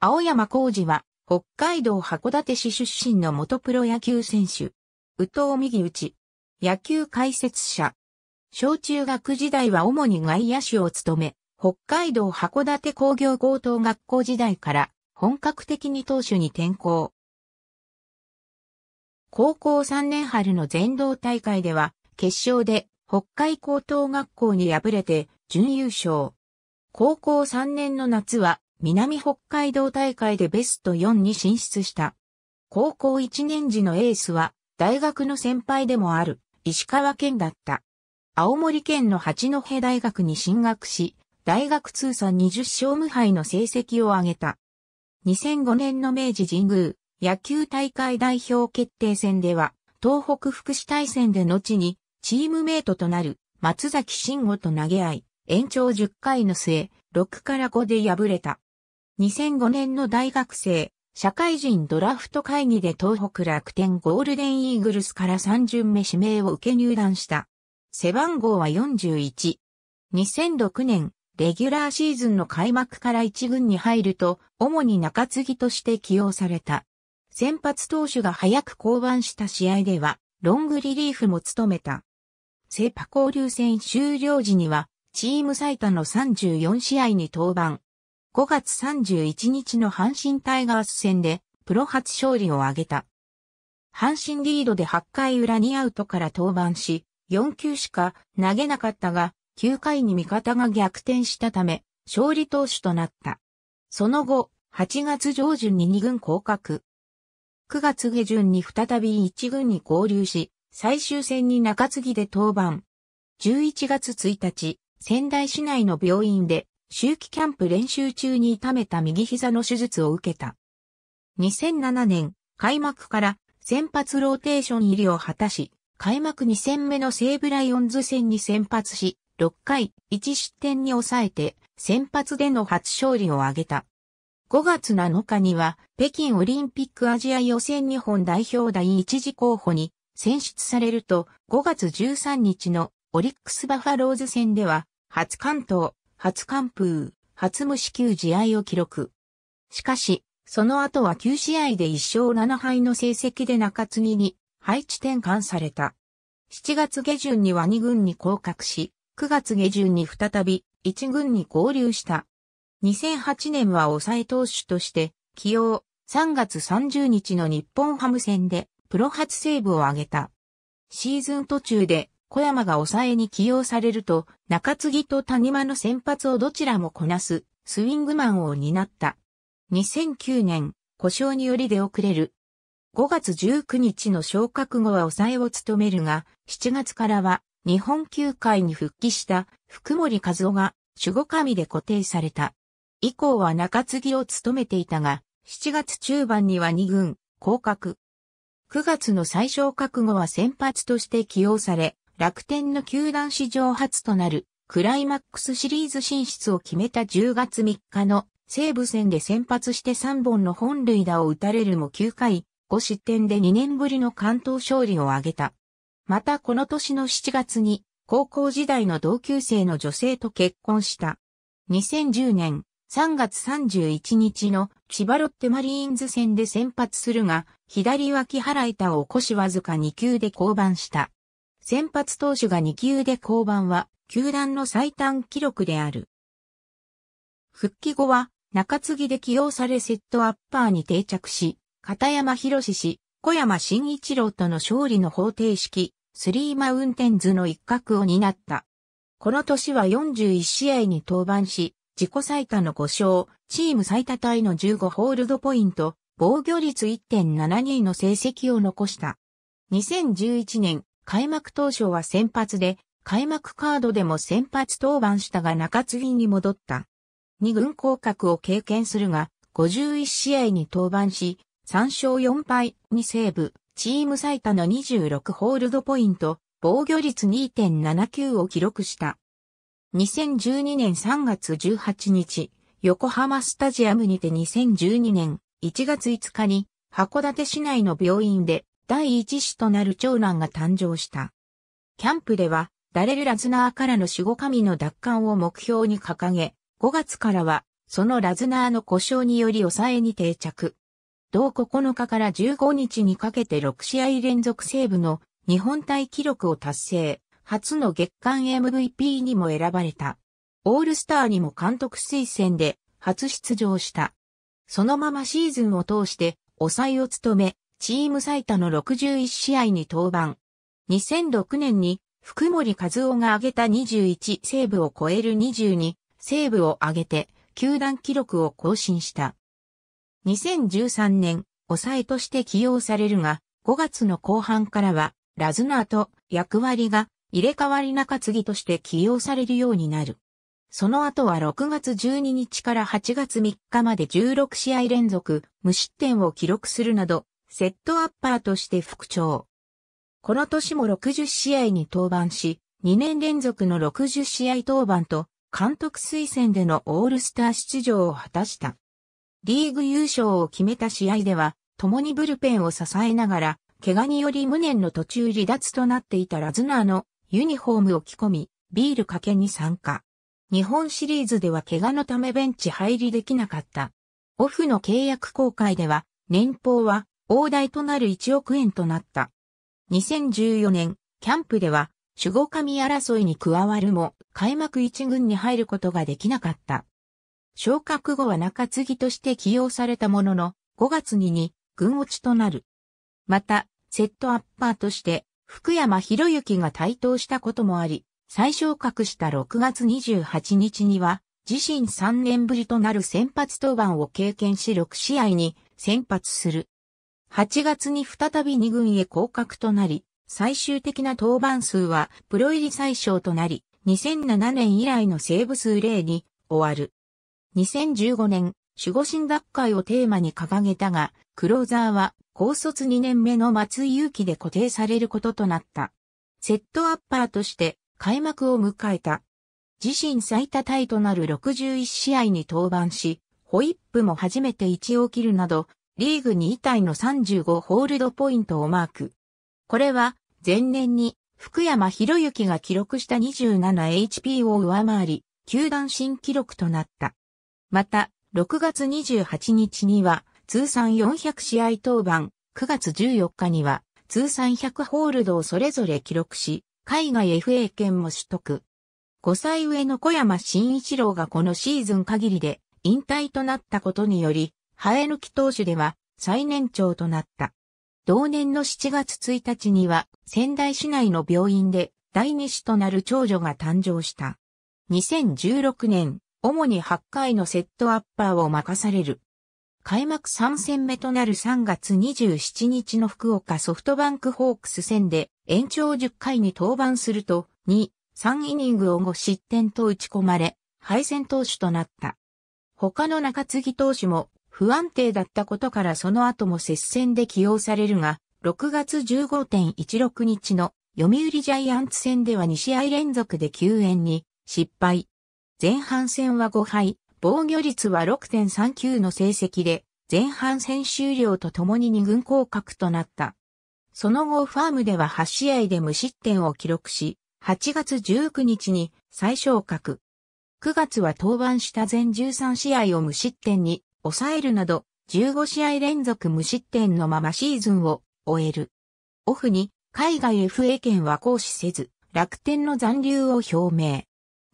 青山浩二は、北海道函館市出身の元プロ野球選手。宇藤右打野球解説者。小中学時代は主に外野手を務め、北海道函館工業高等学校時代から本格的に投手に転向。高校3年春の全道大会では、決勝で北海高等学校に敗れて準優勝。高校3年の夏は南北海道大会でベスト4に進出した。高校1年時のエースは、大学の先輩でもある、石川県だった。青森県の八戸大学に進学し、大学通算20勝無敗の成績を挙げた。2005年の明治神宮野球大会代表決定戦では、東北福祉大戦で後にチームメイトとなる松崎慎吾と投げ合い、延長10回の末、6から5で敗れた。2005年の大学生、社会人ドラフト会議で東北楽天ゴールデンイーグルスから3巡目指名を受け入団した。背番号は41。2006年、レギュラーシーズンの開幕から1軍に入ると、主に中継ぎとして起用された。先発投手が早く降板した試合では、ロングリリーフも務めた。セパ交流戦終了時には、チーム最多の34試合に登板、5月31日の阪神タイガース戦でプロ初勝利を挙げた。阪神リードで8回裏にアウトから登板し、4球しか投げなかったが、9回に味方が逆転したため、勝利投手となった。その後、8月上旬に2軍降格。9月下旬に再び1軍に合流し、最終戦に中継ぎで登板。11月1日、仙台市内の病院で秋季キャンプ練習中に痛めた右膝の手術を受けた。2007年、開幕から先発ローテーション入りを果たし、開幕2戦目の西武ライオンズ戦に先発し、6回1失点に抑えて、先発での初勝利を挙げた。5月7日には、北京オリンピックアジア予選日本代表第一次候補に選出されると、5月13日のオリックスバファローズ戦では、初関東、初完封、初無支球試合を記録。しかし、その後は9試合で1勝7敗の成績で中継ぎに配置転換された。7月下旬には2軍に降格し、9月下旬に再び1軍に合流した。2008年は抑え投手として起用、3月30日の日本ハム戦でプロ初セーブを挙げた。シーズン途中で小山が抑えに起用されると、中継ぎと谷間の先発をどちらもこなす、スイングマンを担った。2009年、故障により出遅れる。5月19日の昇格後は抑えを務めるが、7月からは日本球界に復帰した福森和夫が守護神で固定された。以降は中継ぎを務めていたが、7月中盤には2軍、降格。9月の最小覚悟は先発として起用され、楽天の球団史上初となるクライマックスシリーズ進出を決めた10月3日の西武戦で先発して3本の本塁打を打たれるも9回5失点で2年ぶりの関東勝利を挙げた。またこの年の7月に高校時代の同級生の女性と結婚した。2010年3月31日の千葉ロッテマリーンズ戦で先発するが、左脇腹板を起こしわずか2球で降板した。先発投手が2球で降板は、球団の最短記録である。復帰後は、中継ぎで起用されセットアッパーに定着し、片山博史氏、小山慎一郎との勝利の方程式、スリーマウンテンズの一角を担った。この年は41試合に登板し、自己最多の5勝、チーム最多タイの15ホールドポイント、防御率1.72の成績を残した。2011年、開幕当初は先発で、開幕カードでも先発登板したが中継ぎに戻った。二軍降格を経験するが、51試合に登板し、3勝4敗にセーブ、チーム最多の26ホールドポイント、防御率2.79を記録した。2012年3月18日、横浜スタジアムにて2012年1月5日に函館市内の病院で第一子となる長男が誕生した。キャンプでは、ダレル・ラズナーからの守護神の奪還を目標に掲げ、5月からは、そのラズナーの故障により抑えに定着。同9日から15日にかけて6試合連続セーブの日本体記録を達成、初の月間 MVP にも選ばれた。オールスターにも監督推薦で初出場した。そのままシーズンを通して抑えを務め、チーム最多の61試合に登板。2006年に福森和夫が挙げた21セーブを超える22セーブを挙げて球団記録を更新した。2013年、抑えとして起用されるが、5月の後半からは、ラズナーと役割が入れ替わり中継ぎとして起用されるようになる。その後は6月12日から8月3日まで16試合連続無失点を記録するなどセットアッパーとして復調。この年も60試合に登板し、2年連続の60試合登板と、監督推薦でのオールスター出場を果たした。リーグ優勝を決めた試合では、共にブルペンを支えながら、怪我により無念の途中離脱となっていたラズナーのユニフォームを着込み、ビールかけに参加。日本シリーズでは怪我のためベンチ入りできなかった。オフの契約公開では、年俸は大台となる1億円となった。2014年、キャンプでは、守護神争いに加わるも、開幕一軍に入ることができなかった。昇格後は中継ぎとして起用されたものの、5月に軍落ちとなる。また、セットアッパーとして、福山博之が台頭したこともあり、再昇格した6月28日には、自身3年ぶりとなる先発登板を経験し6試合に先発する。8月に再び2軍へ降格となり、最終的な登板数はプロ入り最小となり、2007年以来のセーブ数例に終わる。2015年、守護神奪回をテーマに掲げたが、クローザーは高卒2年目の松井祐気で固定されることとなった。セットアッパーとして開幕を迎えた。自身最多タイとなる61試合に登板し、ホイップも初めて1を切るなど、リーグ2位タイの35ホールドポイントをマーク。これは、前年に福山博之が記録した 27HP を上回り、球団新記録となった。また、6月28日には、通算400試合登板、9月14日には、通算100ホールドをそれぞれ記録し、海外 FA 権も取得。5歳上の小山慎一郎がこのシーズン限りで引退となったことにより、生え抜き投手では最年長となった。同年の7月1日には仙台市内の病院で第2子となる長女が誕生した。2016年、主に8回のセットアッパーを任される。開幕3戦目となる3月27日の福岡ソフトバンクホークス戦で延長10回に登板すると2、3イニングを5失点と打ち込まれ、敗戦投手となった。他の中継ぎ投手も不安定だったことからその後も接戦で起用されるが、6月15.16日の読売ジャイアンツ戦では2試合連続で救援に失敗。前半戦は5敗、防御率は6.39の成績で、前半戦終了とともに2軍降格となった。その後ファームでは8試合で無失点を記録し、8月19日に再昇格。9月は登板した全13試合を無失点に抑えるなど、15試合連続無失点のままシーズンを終える。オフに海外 FA 権は行使せず、楽天の残留を表明。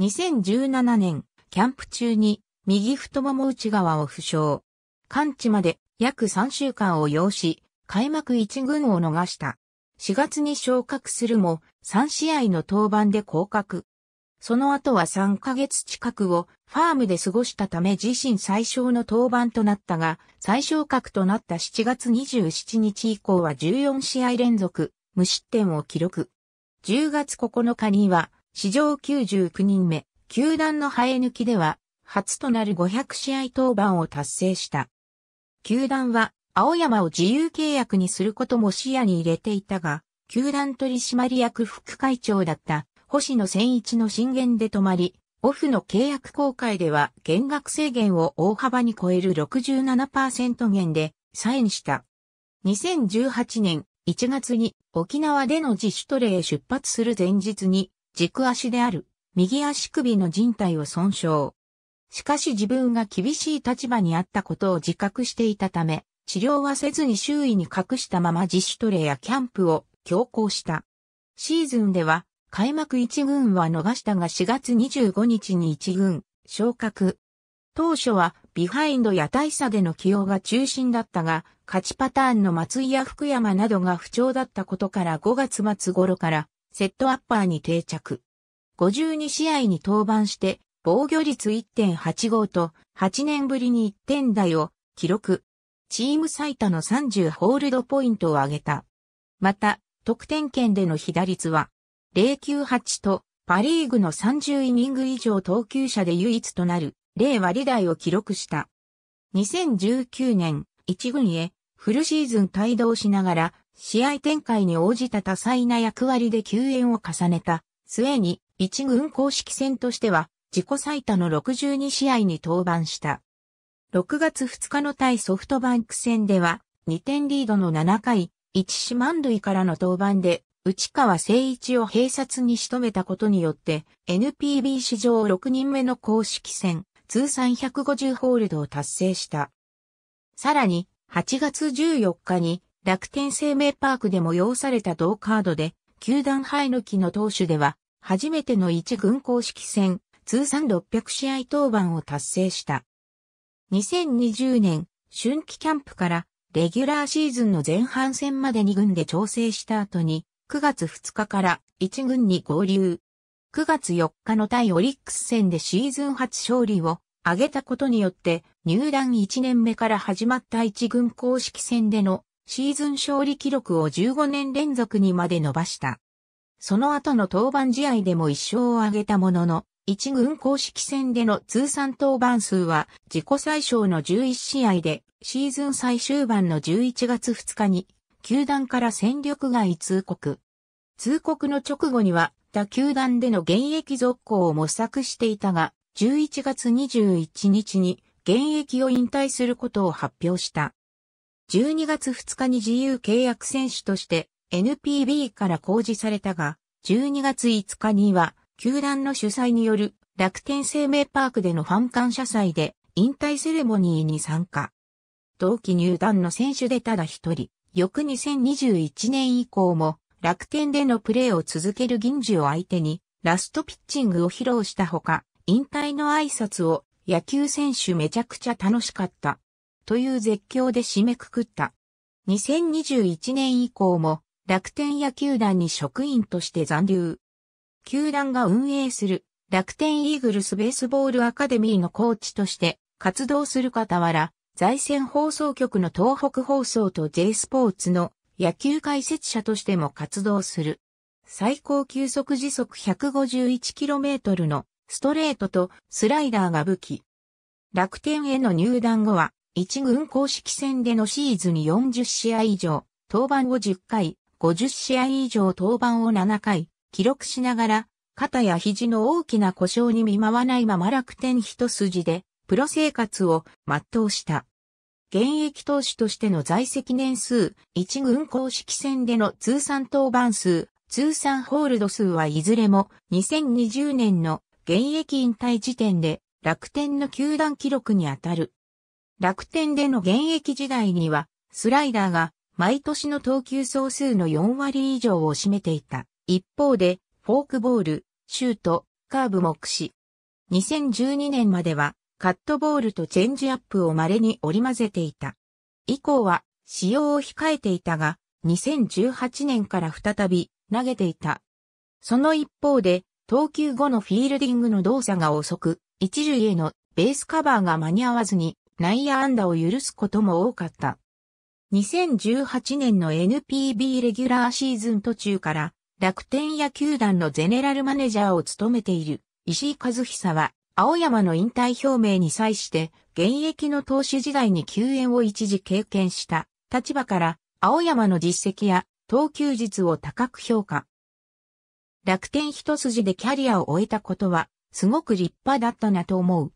2017年、キャンプ中に右太もも内側を負傷。完治まで約3週間を要し、開幕1軍を逃した。4月に昇格するも、3試合の登板で降格。その後は3ヶ月近くをファームで過ごしたため自身最小の登板となったが、最小格となった7月27日以降は14試合連続、無失点を記録。10月9日には、史上99人目、球団の生え抜きでは、初となる500試合登板を達成した。球団は、青山を自由契約にすることも視野に入れていたが、球団取締役副会長だった星野千一の進言で止まり、オフの契約公開では減額制限を大幅に超える67%減でサインした。2018年1月に沖縄での自主トレへ出発する前日に軸足である右足首の人体を損傷。しかし自分が厳しい立場にあったことを自覚していたため、治療はせずに周囲に隠したまま自主トレやキャンプを強行した。シーズンでは開幕1軍は逃したが4月25日に1軍、昇格。当初はビハインドや大差での起用が中心だったが、勝ちパターンの松井や福山などが不調だったことから5月末頃からセットアッパーに定着。52試合に登板して防御率1.85と8年ぶりに1点台を記録。チーム最多の30ホールドポイントを挙げた。また、得点圏での被打率は098とパリーグの30イニング以上投球者で唯一となる0割台を記録した。2019年1軍へフルシーズン帯同しながら試合展開に応じた多彩な役割で救援を重ねた末に1軍公式戦としては自己最多の62試合に登板した。6月2日の対ソフトバンク戦では2点リードの7回1四万塁からの登板で内川誠一を併殺に仕留めたことによって、NPB 史上6人目の公式戦、通算150ホールドを達成した。さらに、8月14日に、楽天生命パークで催された同カードで、球団ハイノキの投手では、初めての一軍公式戦、通算600試合登板を達成した。2020年、春季キャンプから、レギュラーシーズンの前半戦まで2軍で調整した後に、9月2日から1軍に合流。9月4日の対オリックス戦でシーズン初勝利を挙げたことによって入団1年目から始まった1軍公式戦でのシーズン勝利記録を15年連続にまで伸ばした。その後の登板試合でも1勝を挙げたものの、1軍公式戦での通算登板数は自己最小の11試合でシーズン最終盤の11月2日に球団から戦力外通告。通告の直後には、他球団での現役続行を模索していたが、11月21日に現役を引退することを発表した。12月2日に自由契約選手として NPB から公示されたが、12月5日には球団の主催による楽天生命パークでのファン感謝祭で引退セレモニーに参加。同期入団の選手でただ一人、翌2021年以降も楽天でのプレーを続ける銀次を相手にラストピッチングを披露したほか、引退の挨拶を野球選手めちゃくちゃ楽しかった。という絶叫で締めくくった。2021年以降も楽天野球団に職員として残留。球団が運営する楽天イーグルスベースボールアカデミーのコーチとして活動する傍ら、在線放送局の東北放送と J スポーツの野球解説者としても活動する。最高球速時速 151km のストレートとスライダーが武器。楽天への入団後は、一軍公式戦でのシーズン40試合以上、登板を10回、50試合以上登板を7回、記録しながら、肩や肘の大きな故障に見舞わないまま楽天一筋で、プロ生活を全うした。現役投手としての在籍年数、一軍公式戦での通算登板数、通算ホールド数はいずれも2020年の現役引退時点で楽天の球団記録にあたる。楽天での現役時代にはスライダーが毎年の投球総数の4割以上を占めていた。一方でフォークボール、シュート、カーブも駆使。2012年まではカットボールとチェンジアップを稀に織り交ぜていた。以降は使用を控えていたが、2018年から再び投げていた。その一方で、投球後のフィールディングの動作が遅く、一塁へのベースカバーが間に合わずに内野安打を許すことも多かった。2018年の NPB レギュラーシーズン途中から楽天野球団のゼネラルマネージャーを務めている石井和久は青山の引退表明に際して、現役の投手時代に救援を一時経験した立場から、青山の実績や投球術を高く評価。楽天一筋でキャリアを終えたことは、すごく立派だったなと思う。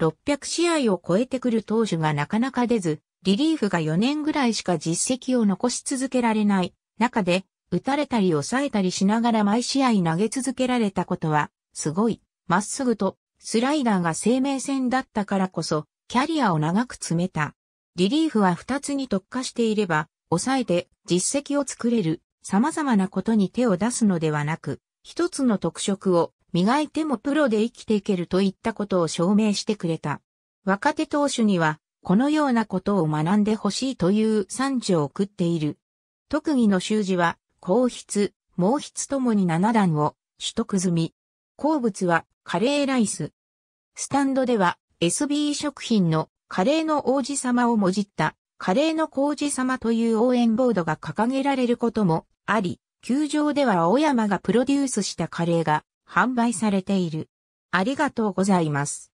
600試合を超えてくる投手がなかなか出ず、リリーフが4年ぐらいしか実績を残し続けられない中で、打たれたり抑えたりしながら毎試合投げ続けられたことは、すごい、まっすぐとスライダーが生命線だったからこそ、キャリアを長く詰めた。リリーフは2つに特化していれば、抑えて実績を作れる、様々なことに手を出すのではなく、一つの特色を磨いてもプロで生きていけるといったことを証明してくれた。若手投手には、このようなことを学んでほしいという産地を送っている。特技の習字は、皇筆、毛筆ともに7段を取得済み。好物はカレーライス。スタンドでは SB 食品のカレーの王子様をもじったカレーの王子様という応援ボードが掲げられることもあり、球場では青山がプロデュースしたカレーが販売されている。ありがとうございます。